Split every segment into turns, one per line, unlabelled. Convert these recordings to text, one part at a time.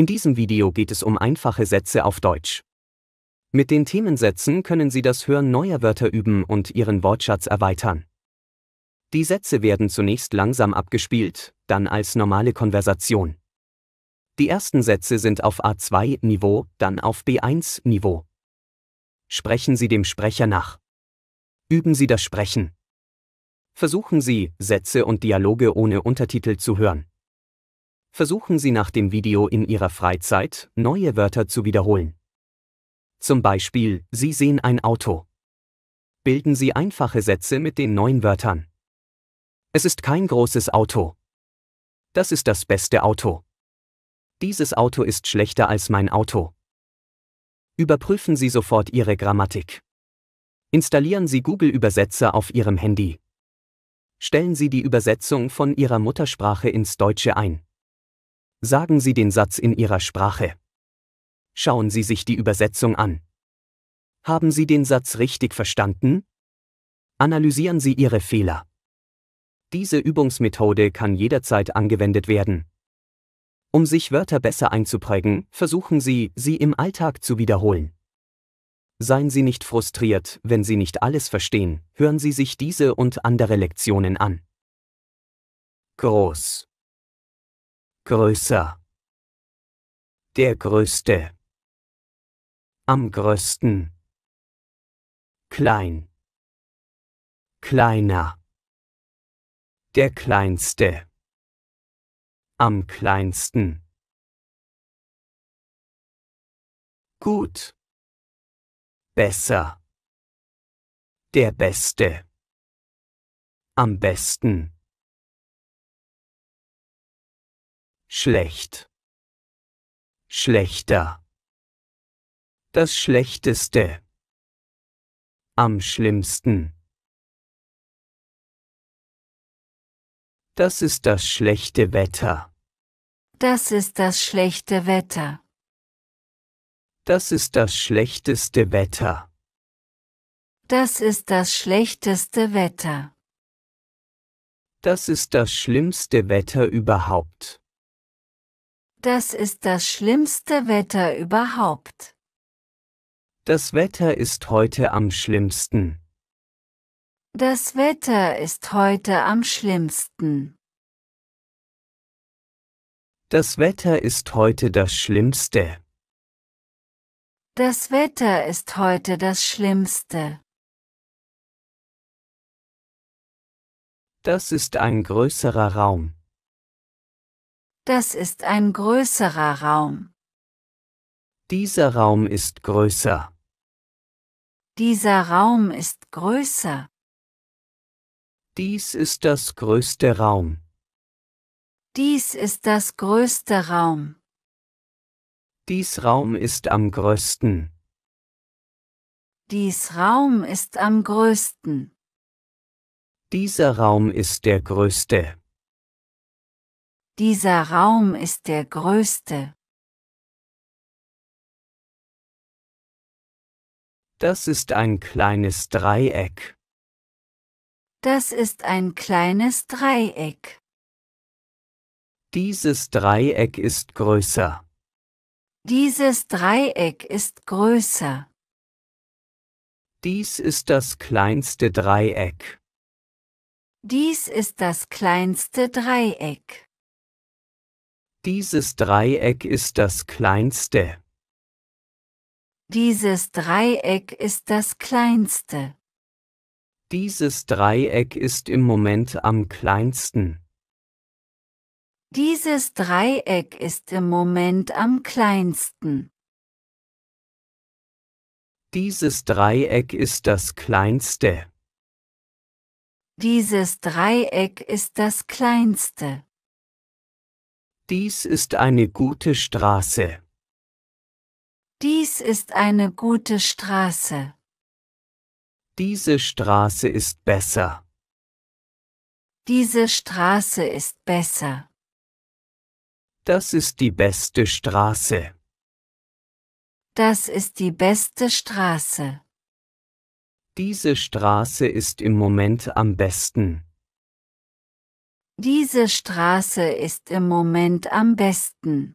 In diesem Video geht es um einfache Sätze auf Deutsch. Mit den Themensätzen können Sie das Hören neuer Wörter üben und Ihren Wortschatz erweitern. Die Sätze werden zunächst langsam abgespielt, dann als normale Konversation. Die ersten Sätze sind auf A2-Niveau, dann auf B1-Niveau. Sprechen Sie dem Sprecher nach. Üben Sie das Sprechen. Versuchen Sie, Sätze und Dialoge ohne Untertitel zu hören. Versuchen Sie nach dem Video in Ihrer Freizeit, neue Wörter zu wiederholen. Zum Beispiel, Sie sehen ein Auto. Bilden Sie einfache Sätze mit den neuen Wörtern. Es ist kein großes Auto. Das ist das beste Auto. Dieses Auto ist schlechter als mein Auto. Überprüfen Sie sofort Ihre Grammatik. Installieren Sie Google Übersetzer auf Ihrem Handy. Stellen Sie die Übersetzung von Ihrer Muttersprache ins Deutsche ein. Sagen Sie den Satz in Ihrer Sprache. Schauen Sie sich die Übersetzung an. Haben Sie den Satz richtig verstanden? Analysieren Sie Ihre Fehler. Diese Übungsmethode kann jederzeit angewendet werden. Um sich Wörter besser einzuprägen, versuchen Sie, sie im Alltag zu wiederholen. Seien Sie nicht frustriert, wenn Sie nicht alles verstehen, hören Sie sich diese und andere Lektionen an.
Groß größer. Der größte. Am größten. Klein. Kleiner. Der kleinste. Am kleinsten. Gut. Besser. Der beste. Am besten. schlecht, schlechter, das Schlechteste, am schlimmsten. Das ist das schlechte Wetter.
Das ist das schlechte Wetter.
Das ist das schlechteste Wetter.
Das ist das schlechteste Wetter.
Das ist das schlimmste Wetter überhaupt.
Das ist das schlimmste Wetter überhaupt.
Das Wetter ist heute am schlimmsten.
Das Wetter ist heute am schlimmsten.
Das Wetter ist heute das
Schlimmste.
Das Wetter ist heute das Schlimmste.
Das ist ein größerer Raum.
Das ist ein größerer Raum.
Dieser Raum ist größer.
Dieser Raum ist größer.
Dies ist das größte Raum.
Dies ist das größte Raum.
Dies Raum ist am größten.
Dies Raum ist am größten.
Dieser Raum ist der
größte.
Dieser Raum ist der größte.
Das ist ein kleines Dreieck.
Das ist ein kleines Dreieck.
Dieses Dreieck ist größer.
Dieses Dreieck ist größer.
Dies ist das kleinste Dreieck.
Dies ist das kleinste Dreieck.
Dieses Dreieck ist das kleinste.
Dieses Dreieck ist das kleinste.
Dieses Dreieck ist im Moment am kleinsten.
Dieses Dreieck ist im Moment am kleinsten.
Dieses Dreieck ist das kleinste.
Dieses Dreieck ist das kleinste. Dies
ist eine gute Straße.
Dies ist eine gute Straße.
Diese Straße ist besser.
Diese Straße ist besser.
Das ist die beste Straße.
Das ist die beste Straße.
Diese Straße ist im Moment am besten.
Diese Straße ist im Moment am besten.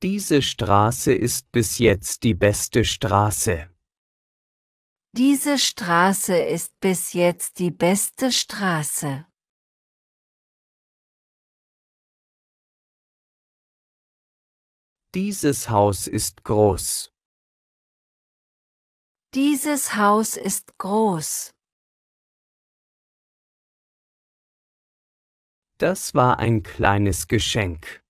Diese Straße ist bis jetzt die beste Straße.
Diese Straße ist bis jetzt die beste Straße.
Dieses Haus ist groß. Dieses Haus ist groß. Das war ein kleines Geschenk.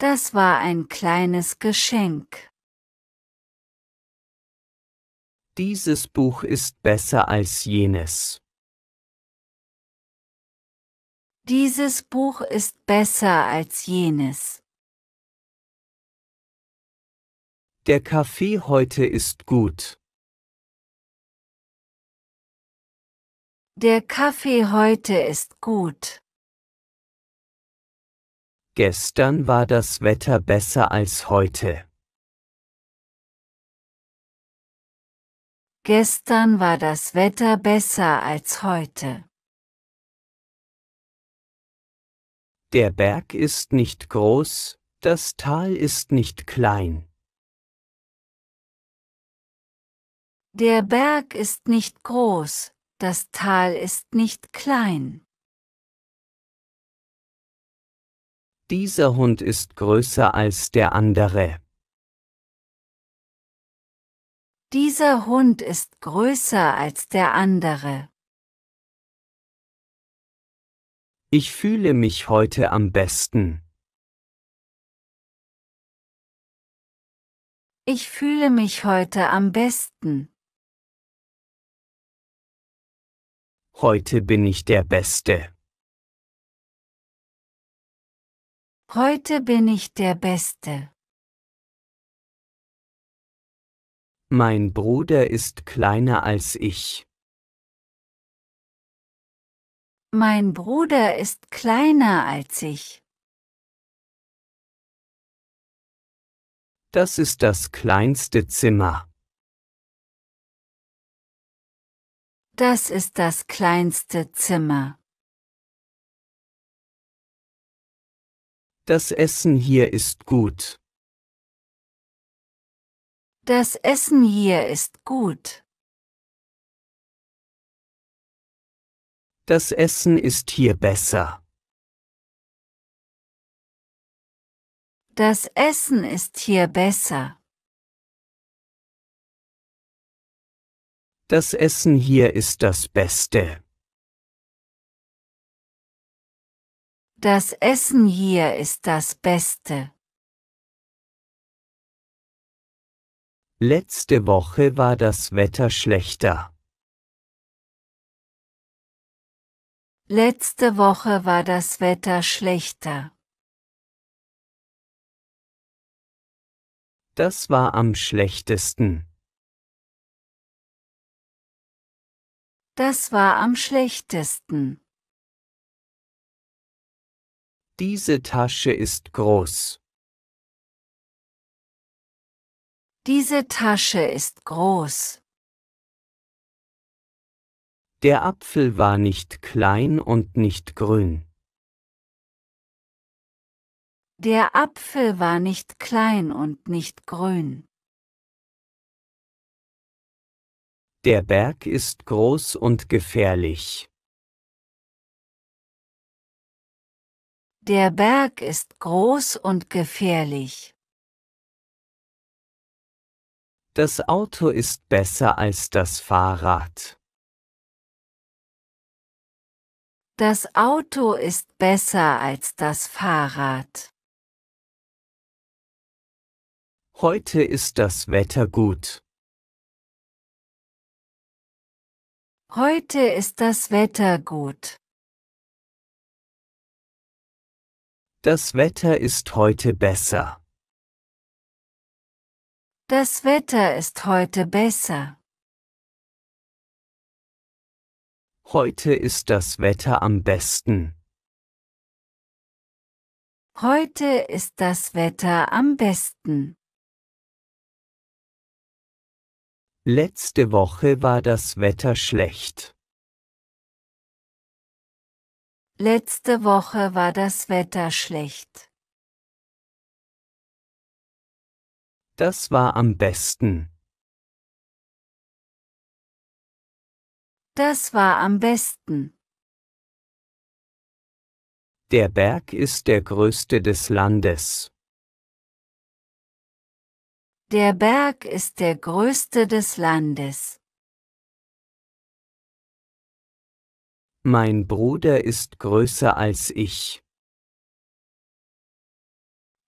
Das war ein kleines Geschenk.
Dieses Buch ist besser als jenes.
Dieses Buch ist besser als
jenes. Der Kaffee heute ist gut. Der
Kaffee heute ist gut.
Gestern war das Wetter besser als heute.
Gestern war das Wetter besser als heute.
Der Berg ist nicht groß, das Tal ist nicht klein.
Der Berg ist nicht groß, das Tal ist
nicht klein. Dieser Hund ist größer als der andere.
Dieser Hund ist größer als der andere.
Ich fühle mich heute am besten. Ich fühle mich heute am besten. Heute bin ich der Beste.
Heute bin ich der Beste.
Mein Bruder ist kleiner als ich.
Mein Bruder ist kleiner als ich.
Das ist das kleinste Zimmer. Das ist das kleinste Zimmer. Das Essen hier ist gut. Das Essen hier ist gut. Das Essen ist hier besser.
Das Essen ist hier besser.
Das Essen hier ist das Beste. Das Essen hier ist das Beste. Letzte Woche war das Wetter schlechter.
Letzte Woche war das Wetter schlechter.
Das war am schlechtesten. Das war am schlechtesten. Diese Tasche ist groß. Diese Tasche ist groß. Der Apfel war nicht klein und nicht grün.
Der Apfel war nicht klein und nicht grün.
Der Berg ist groß und gefährlich. Der Berg ist
groß und gefährlich.
Das Auto ist besser als das Fahrrad.
Das Auto ist besser als das Fahrrad.
Heute ist das Wetter gut. Heute ist das Wetter gut. Das Wetter ist heute besser.
Das Wetter ist heute besser.
Heute ist das Wetter am besten.
Heute ist das Wetter am besten.
Letzte Woche war das Wetter schlecht.
Letzte Woche war das Wetter schlecht.
Das war am besten. Das war am besten. Der Berg ist der größte des Landes. Der Berg ist der
größte des Landes.
Mein Bruder ist größer als ich.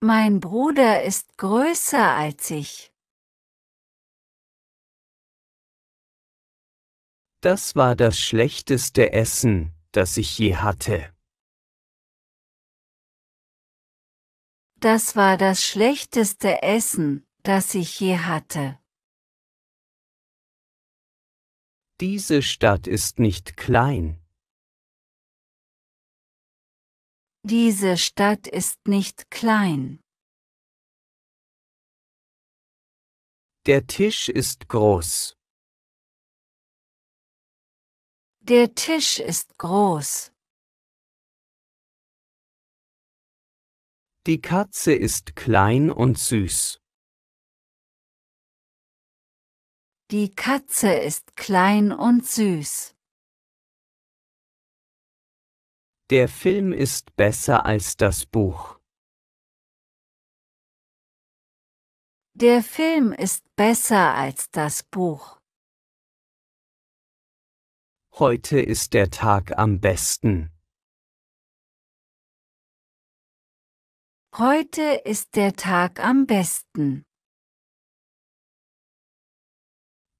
Mein Bruder ist größer als ich.
Das war das schlechteste Essen, das ich je hatte.
Das war das schlechteste Essen, das ich je hatte.
Diese Stadt ist nicht klein. Diese Stadt ist nicht klein. Der Tisch ist groß. Der Tisch ist groß. Die Katze ist klein und süß.
Die Katze ist klein und süß.
Der Film ist besser als das Buch. Der Film ist besser als das Buch. Heute ist der Tag am besten.
Heute ist der Tag am besten.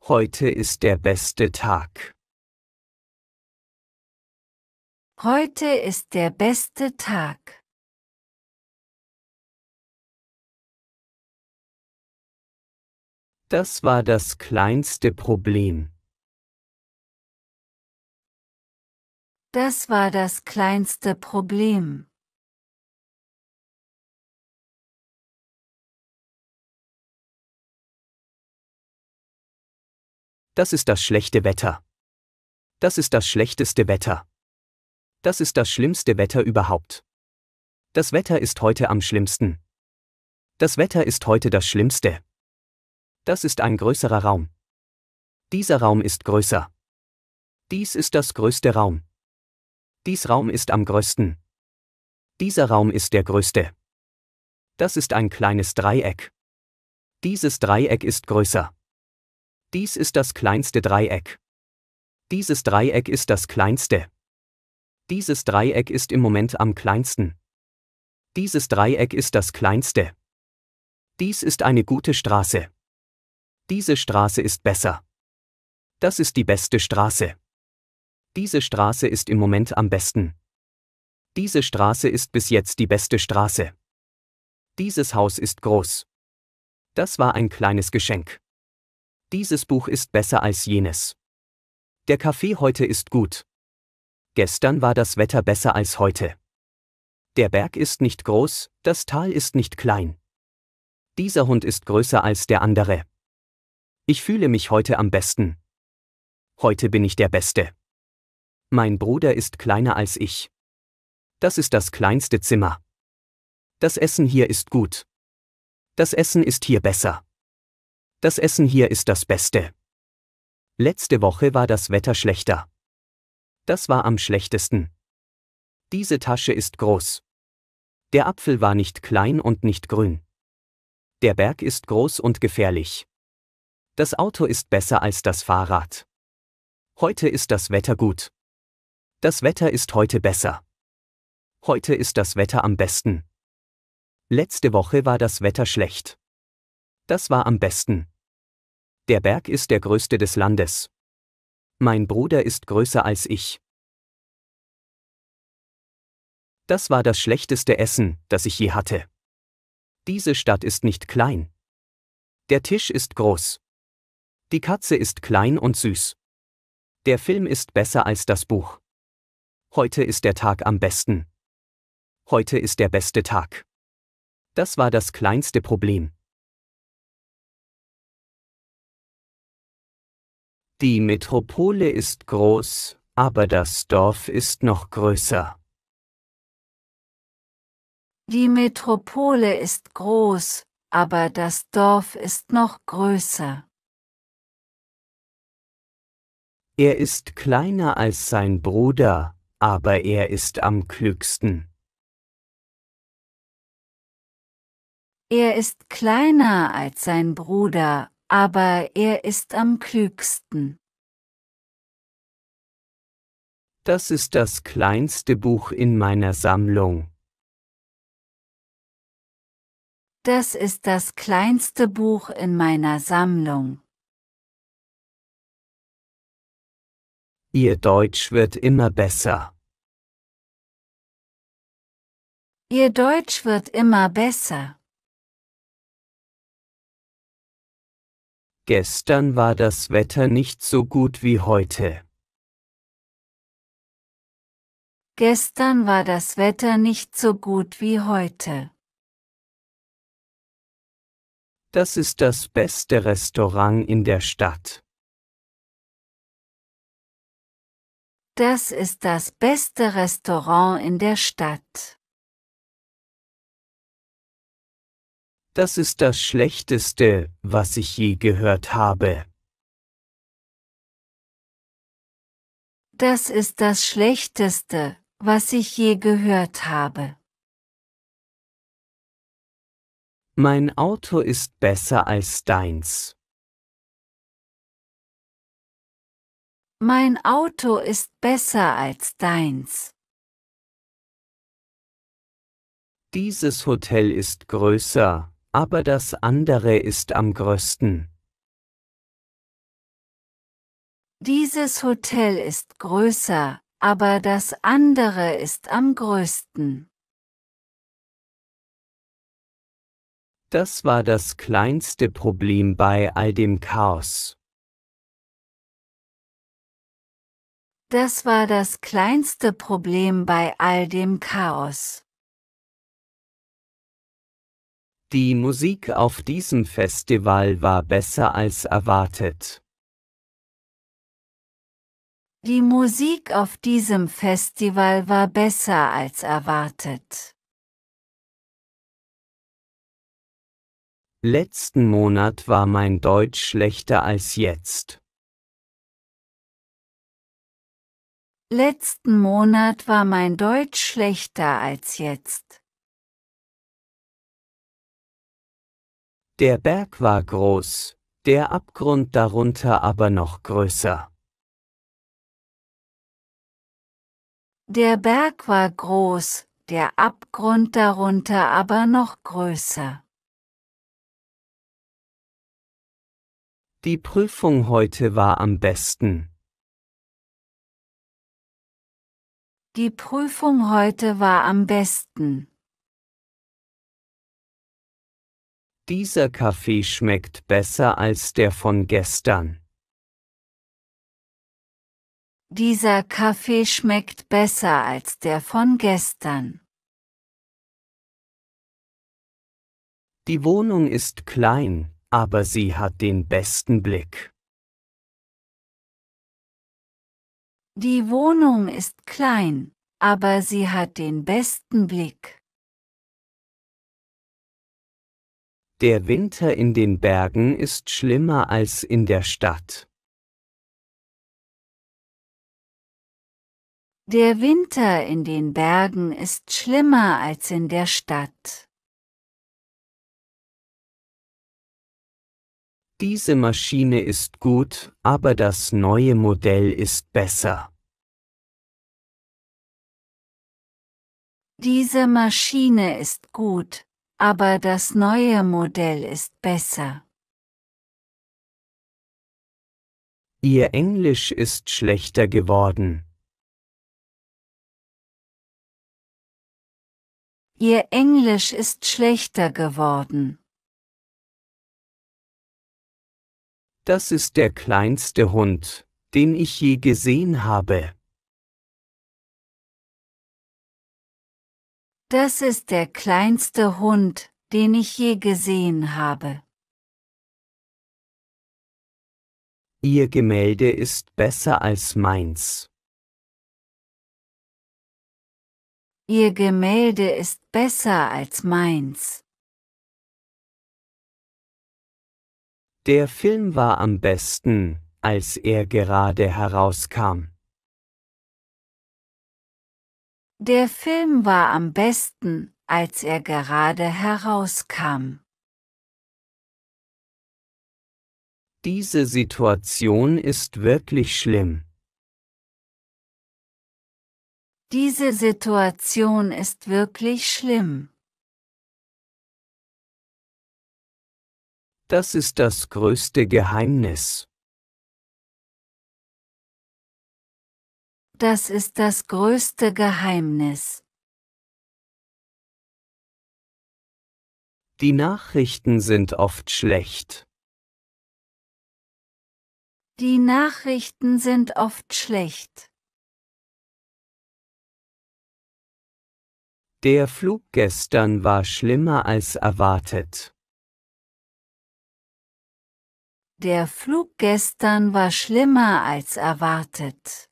Heute ist der beste Tag. Heute ist der beste Tag. Das war das kleinste Problem.
Das war das kleinste Problem.
Das ist das schlechte Wetter. Das ist das schlechteste Wetter.
Das ist das schlimmste Wetter überhaupt. Das Wetter ist heute am schlimmsten. Das Wetter ist heute das Schlimmste. Das ist ein größerer Raum. Dieser Raum ist größer. Dies ist das größte Raum. Dies Raum ist am größten. Dieser Raum ist der größte. Das ist ein kleines Dreieck. Dieses Dreieck ist größer. Dies ist das kleinste Dreieck. Dieses Dreieck ist das kleinste. Dieses Dreieck ist im Moment am kleinsten. Dieses Dreieck ist das kleinste. Dies ist eine gute Straße. Diese Straße ist besser. Das ist die beste Straße. Diese Straße ist im Moment am besten. Diese Straße ist bis jetzt die beste Straße. Dieses Haus ist groß. Das war ein kleines Geschenk. Dieses Buch ist besser als jenes. Der Kaffee heute ist gut. Gestern war das Wetter besser als heute. Der Berg ist nicht groß, das Tal ist nicht klein. Dieser Hund ist größer als der andere. Ich fühle mich heute am besten. Heute bin ich der Beste. Mein Bruder ist kleiner als ich. Das ist das kleinste Zimmer. Das Essen hier ist gut. Das Essen ist hier besser. Das Essen hier ist das Beste. Letzte Woche war das Wetter schlechter. Das war am schlechtesten. Diese Tasche ist groß. Der Apfel war nicht klein und nicht grün. Der Berg ist groß und gefährlich. Das Auto ist besser als das Fahrrad. Heute ist das Wetter gut. Das Wetter ist heute besser. Heute ist das Wetter am besten. Letzte Woche war das Wetter schlecht. Das war am besten. Der Berg ist der größte des Landes. Mein Bruder ist größer als ich. Das war das schlechteste Essen, das ich je hatte. Diese Stadt ist nicht klein. Der Tisch ist groß. Die Katze ist klein und süß. Der Film ist besser als das Buch.
Heute ist der Tag am besten. Heute ist der beste Tag. Das war das kleinste Problem. Die Metropole ist groß, aber das Dorf
ist noch größer.
Die Metropole ist groß, aber das Dorf ist noch größer.
Er ist kleiner als sein Bruder, aber er ist am klügsten.
Er ist kleiner als sein Bruder, aber er ist am klügsten.
Das ist das kleinste Buch in meiner Sammlung.
Das ist das kleinste Buch in meiner Sammlung.
Ihr Deutsch wird immer besser. Ihr Deutsch wird immer besser. Gestern war das Wetter nicht so gut wie heute.
Gestern war das Wetter nicht so gut wie heute.
Das ist das beste Restaurant in der Stadt. Das ist
das beste Restaurant in der Stadt.
Das ist das Schlechteste, was ich je gehört habe.
Das ist das Schlechteste, was ich je gehört habe.
Mein Auto ist besser als deins.
Mein Auto ist besser als deins.
Dieses Hotel
ist größer, aber das andere ist am größten.
Dieses Hotel ist größer, aber das andere ist am größten.
Das war das kleinste Problem bei all dem Chaos.
Das war das
kleinste
Problem bei all dem Chaos.
Die Musik auf diesem Festival war besser als erwartet.
Die Musik auf diesem Festival war besser als erwartet.
Letzten Monat war mein Deutsch schlechter als jetzt.
Letzten Monat war mein Deutsch schlechter als jetzt.
Der Berg war groß, der Abgrund darunter aber noch größer.
Der Berg war groß, der Abgrund darunter aber noch größer.
Die Prüfung heute war am besten.
Die Prüfung heute war am besten.
Dieser Kaffee schmeckt besser als der von
gestern.
Dieser Kaffee schmeckt besser als der von gestern.
Die Wohnung ist klein, aber sie hat den besten Blick. Die Wohnung ist
klein, aber sie hat den besten Blick.
Der Winter in den Bergen ist schlimmer als in der Stadt.
Der Winter in den Bergen ist schlimmer als in der Stadt.
Diese Maschine ist gut, aber das neue Modell ist besser.
Diese Maschine ist gut, aber das neue Modell ist besser.
Ihr Englisch ist schlechter geworden. Ihr Englisch ist
schlechter geworden.
Das
ist der kleinste Hund, den ich je gesehen habe.
Das ist der kleinste Hund, den ich je gesehen habe.
Ihr Gemälde ist besser als meins.
Ihr Gemälde ist besser als meins.
Der Film war am besten, als er gerade herauskam.
Der Film war am besten, als er gerade herauskam. Diese
Situation ist wirklich schlimm.
Diese Situation ist wirklich schlimm.
Das ist das größte Geheimnis. Das ist das größte Geheimnis. Die Nachrichten sind oft schlecht.
Die Nachrichten sind oft schlecht.
Der Flug gestern war schlimmer als erwartet.
Der Flug gestern war schlimmer als erwartet.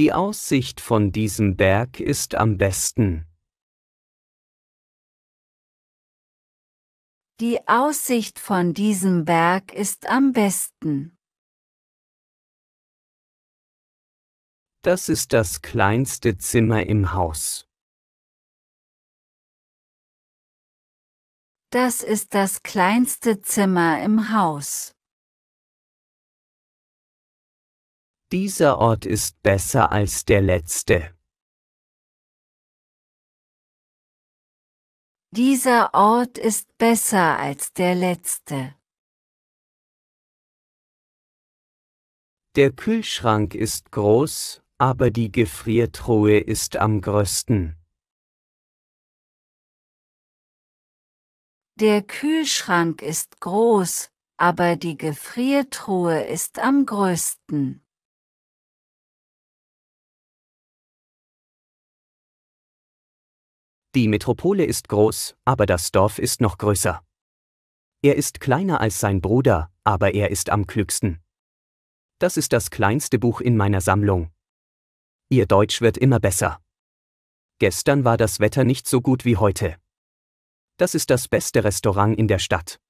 Die Aussicht von diesem Berg ist am besten.
Die Aussicht von diesem Berg ist am besten.
Das ist das kleinste Zimmer im Haus. Das
ist das kleinste Zimmer im Haus.
Dieser Ort ist besser als der letzte. Dieser Ort ist besser
als der letzte.
Der Kühlschrank ist groß, aber die Gefriertruhe ist am
größten.
Der Kühlschrank ist groß, aber die Gefriertruhe ist am größten.
Die Metropole ist groß, aber das Dorf ist noch größer.
Er ist kleiner als sein Bruder, aber er ist am klügsten. Das ist das kleinste Buch in meiner Sammlung. Ihr Deutsch wird immer besser. Gestern war das Wetter nicht so gut wie heute. Das ist das beste Restaurant in der Stadt.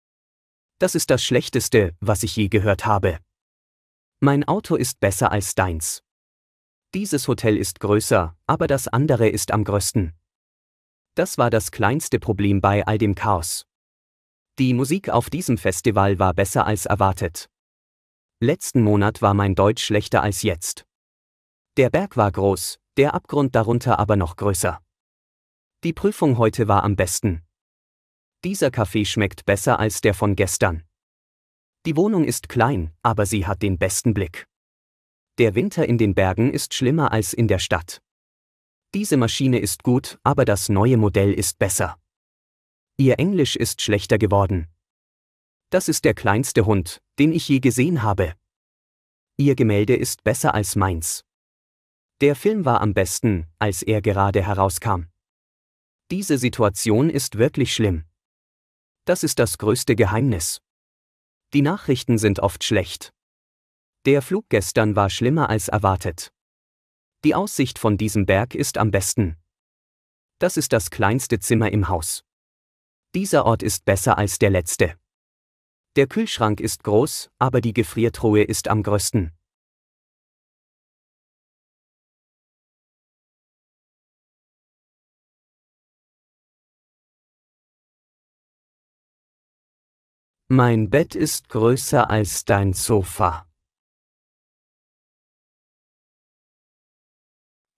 Das ist das Schlechteste, was ich je gehört habe. Mein Auto ist besser als deins. Dieses Hotel ist größer, aber das andere ist am größten. Das war das kleinste Problem bei all dem Chaos. Die Musik auf diesem Festival war besser als erwartet. Letzten Monat war mein Deutsch schlechter als jetzt. Der Berg war groß, der Abgrund darunter aber noch größer. Die Prüfung heute war am besten. Dieser Kaffee schmeckt besser als der von gestern. Die Wohnung ist klein, aber sie hat den besten Blick. Der Winter in den Bergen ist schlimmer als in der Stadt. Diese Maschine ist gut, aber das neue Modell ist besser. Ihr Englisch ist schlechter geworden. Das ist der kleinste Hund, den ich je gesehen habe. Ihr Gemälde ist besser als meins. Der Film war am besten, als er gerade herauskam. Diese Situation ist wirklich schlimm. Das ist das größte Geheimnis. Die Nachrichten sind oft schlecht. Der Flug gestern war schlimmer als erwartet. Die Aussicht von diesem Berg ist am besten. Das ist das kleinste Zimmer im Haus. Dieser Ort ist besser
als der letzte. Der Kühlschrank ist groß, aber die Gefriertruhe ist am größten. Mein Bett ist größer als dein Sofa.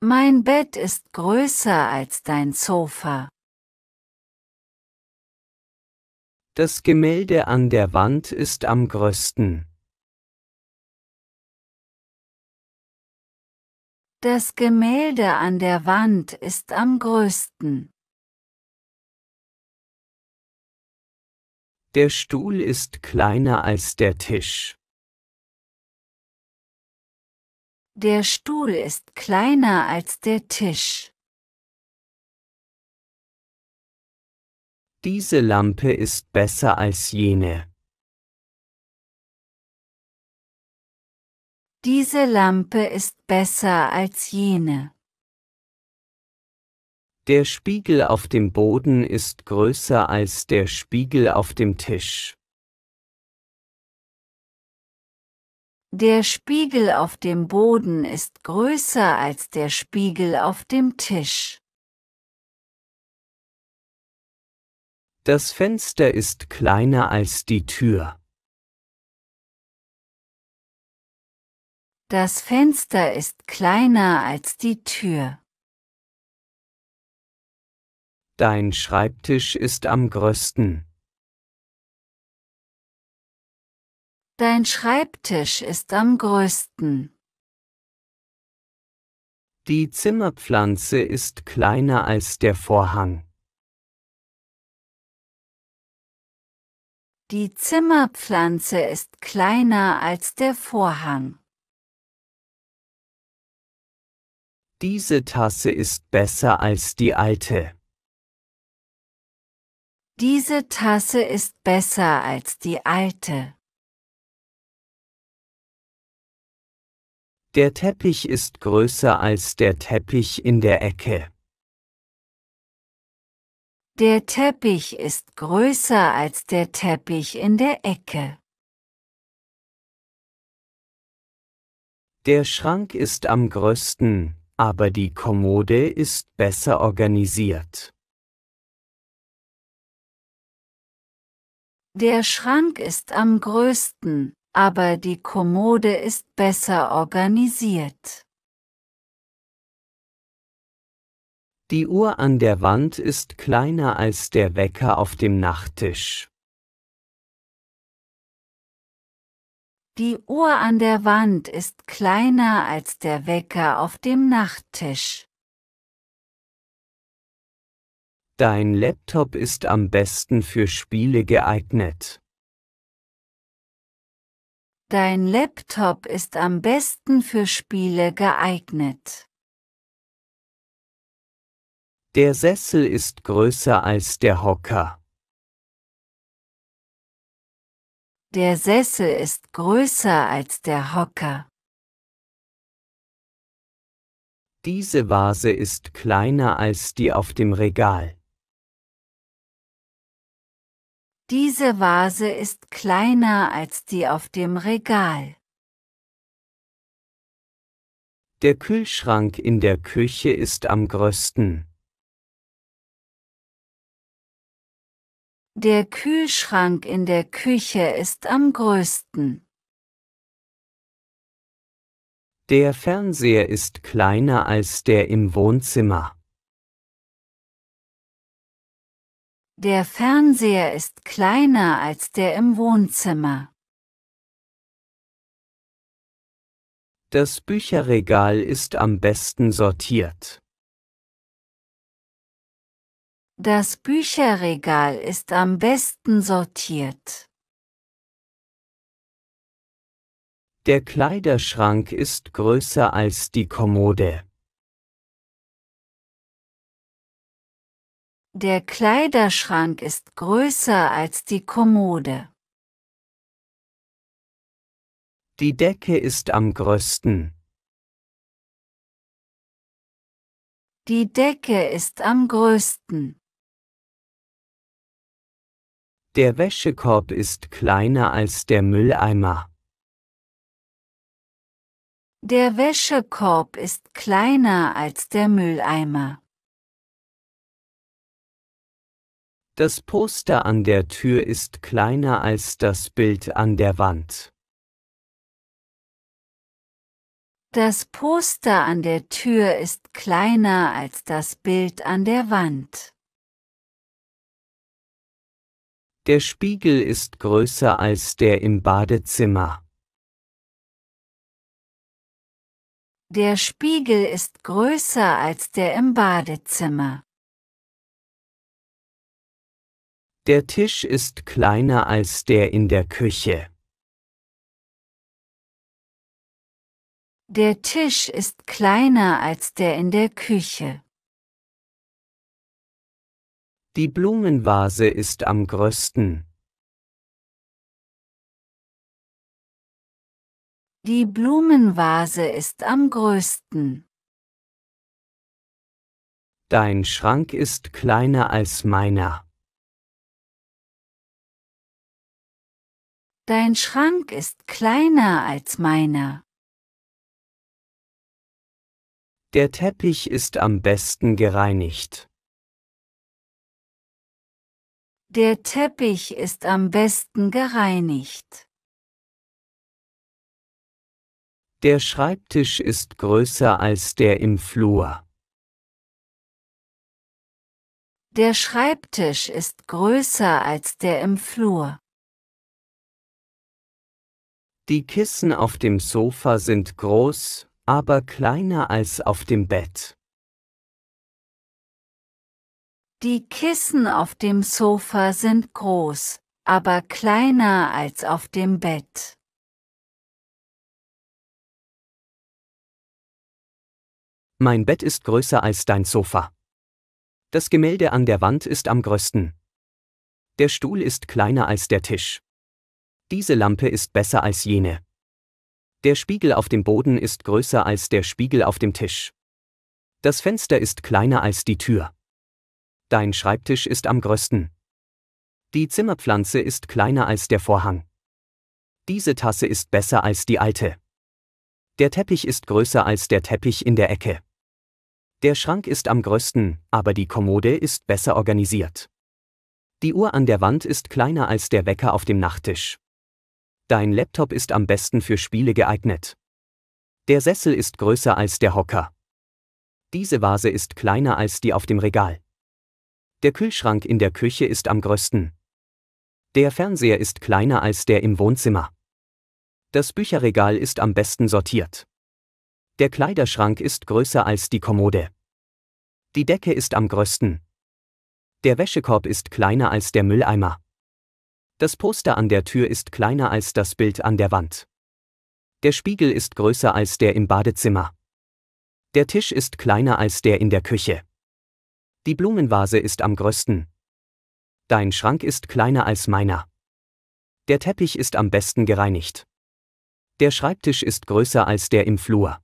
Mein Bett ist
größer als dein Sofa.
Das Gemälde an der Wand ist am größten.
Das Gemälde an der Wand
ist am größten. Der Stuhl ist kleiner als der Tisch.
Der Stuhl ist kleiner als der Tisch.
Diese Lampe ist besser als jene.
Diese Lampe ist besser als jene.
Der Spiegel auf dem Boden ist größer als der Spiegel auf dem Tisch.
Der Spiegel auf dem Boden ist größer als der Spiegel auf dem Tisch.
Das Fenster ist kleiner als die Tür.
Das Fenster ist kleiner als die Tür.
Dein Schreibtisch ist am größten. Dein Schreibtisch ist am größten. Die Zimmerpflanze ist kleiner als der Vorhang.
Die Zimmerpflanze ist kleiner als der Vorhang.
Diese Tasse ist besser als die alte.
Diese Tasse ist besser als die alte.
Der Teppich ist größer als der Teppich in der Ecke.
Der Teppich ist größer als der Teppich in der Ecke.
Der Schrank ist am größten, aber die Kommode ist besser organisiert.
Der Schrank ist am größten, aber die Kommode ist besser organisiert.
Die Uhr an der Wand ist kleiner als der Wecker auf dem Nachttisch.
Die Uhr an der Wand ist kleiner als der Wecker auf dem Nachttisch.
Dein Laptop ist am besten für Spiele
geeignet.
Dein Laptop ist am besten für Spiele geeignet.
Der Sessel ist größer als der Hocker.
Der Sessel ist größer als der Hocker.
Diese Vase ist kleiner als die auf dem Regal.
Diese Vase ist kleiner als die auf dem Regal.
Der Kühlschrank in der Küche ist am größten. Der Kühlschrank
in der Küche ist am größten.
Der Fernseher ist kleiner als der im Wohnzimmer.
Der Fernseher ist
kleiner
als der im Wohnzimmer.
Das Bücherregal ist am besten sortiert.
Das Bücherregal ist am besten
sortiert. Der Kleiderschrank ist größer als die Kommode.
Der Kleiderschrank ist größer als die Kommode.
Die Decke ist am größten. Die Decke ist am größten. Der
Wäschekorb ist kleiner als der Mülleimer.
Der Wäschekorb ist kleiner als der Mülleimer.
Das Poster an der Tür ist kleiner als das Bild an der Wand.
Das Poster an der Tür ist kleiner als das Bild an der Wand.
Der Spiegel ist größer als der im Badezimmer.
Der Spiegel ist größer als der im Badezimmer.
Der Tisch ist kleiner als der in der Küche.
Der Tisch ist kleiner als der in der Küche.
Die Blumenvase ist am größten. Die
Blumenvase ist am größten.
Dein Schrank ist kleiner als meiner.
Dein Schrank ist kleiner als meiner.
Der Teppich ist am besten gereinigt. Der Teppich ist
am besten gereinigt.
Der Schreibtisch ist größer als der im Flur.
Der Schreibtisch ist größer als der im Flur.
Die Kissen auf dem Sofa sind groß, aber kleiner als auf dem Bett.
Die Kissen auf dem Sofa sind groß, aber kleiner als auf dem Bett.
Mein Bett ist größer als dein Sofa. Das Gemälde an der Wand ist am größten. Der Stuhl ist kleiner als der Tisch. Diese Lampe ist besser als jene. Der Spiegel auf dem Boden ist größer als der Spiegel auf dem Tisch. Das Fenster ist kleiner als die Tür. Dein Schreibtisch ist am größten. Die Zimmerpflanze ist kleiner als der Vorhang. Diese Tasse ist besser als die alte. Der Teppich ist größer als der Teppich in der Ecke. Der Schrank ist am größten, aber die Kommode ist besser organisiert. Die Uhr an der Wand ist kleiner als der Wecker auf dem Nachttisch. Dein Laptop ist am besten für Spiele geeignet. Der Sessel ist größer als der Hocker. Diese Vase ist kleiner als die auf dem Regal. Der Kühlschrank in der Küche ist am größten. Der Fernseher ist kleiner als der im Wohnzimmer. Das Bücherregal ist am besten sortiert. Der Kleiderschrank ist größer als die Kommode. Die Decke ist am größten. Der Wäschekorb ist kleiner als der Mülleimer. Das Poster an der Tür ist kleiner als das Bild an der Wand. Der Spiegel ist größer als der im Badezimmer. Der Tisch ist kleiner als der in der Küche. Die Blumenvase ist am größten. Dein Schrank ist kleiner als meiner. Der Teppich ist am besten gereinigt. Der Schreibtisch ist größer
als der im Flur.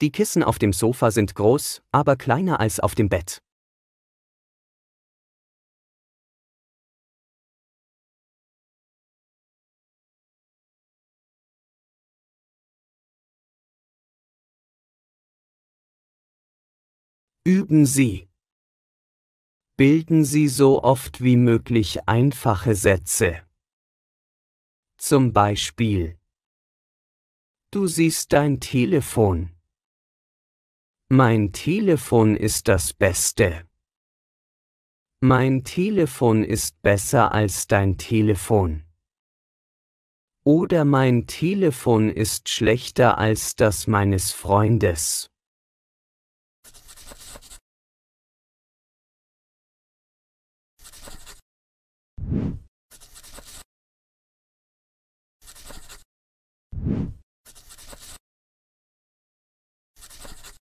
Die Kissen auf dem Sofa sind groß, aber kleiner als auf dem Bett. Üben Sie. Bilden Sie so oft wie möglich einfache
Sätze. Zum Beispiel. Du siehst dein Telefon. Mein Telefon ist das Beste. Mein Telefon ist besser als dein Telefon. Oder mein Telefon ist schlechter
als das meines Freundes. you